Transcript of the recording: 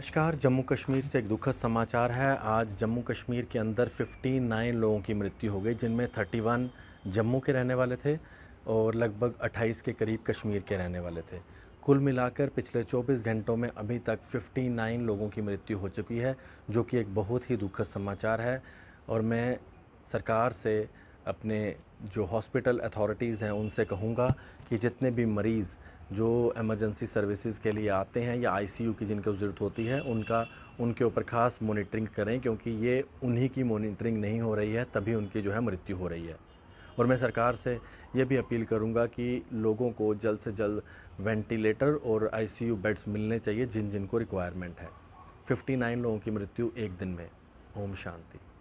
नमस्कार जम्मू कश्मीर से एक दुखद समाचार है आज जम्मू कश्मीर के अंदर 59 लोगों की मृत्यु हो गई जिनमें 31 जम्मू के रहने वाले थे और लगभग 28 के करीब कश्मीर के रहने वाले थे कुल मिलाकर पिछले 24 घंटों में अभी तक 59 लोगों की मृत्यु हो चुकी है जो कि एक बहुत ही दुखद समाचार है और मैं सरकार से अपने जो हॉस्पिटल अथॉरिटीज़ हैं उनसे कहूँगा कि जितने भी मरीज़ जो एमरजेंसी सर्विसेज के लिए आते हैं या आईसीयू की जिनको ज़रूरत होती है उनका उनके ऊपर खास मॉनिटरिंग करें क्योंकि ये उन्हीं की मॉनिटरिंग नहीं हो रही है तभी उनकी जो है मृत्यु हो रही है और मैं सरकार से ये भी अपील करूंगा कि लोगों को जल्द से जल्द वेंटिलेटर और आईसीयू बेड्स मिलने चाहिए जिन जिनको रिक्वायरमेंट है 59 लोगों की मृत्यु एक दिन में ओम शांति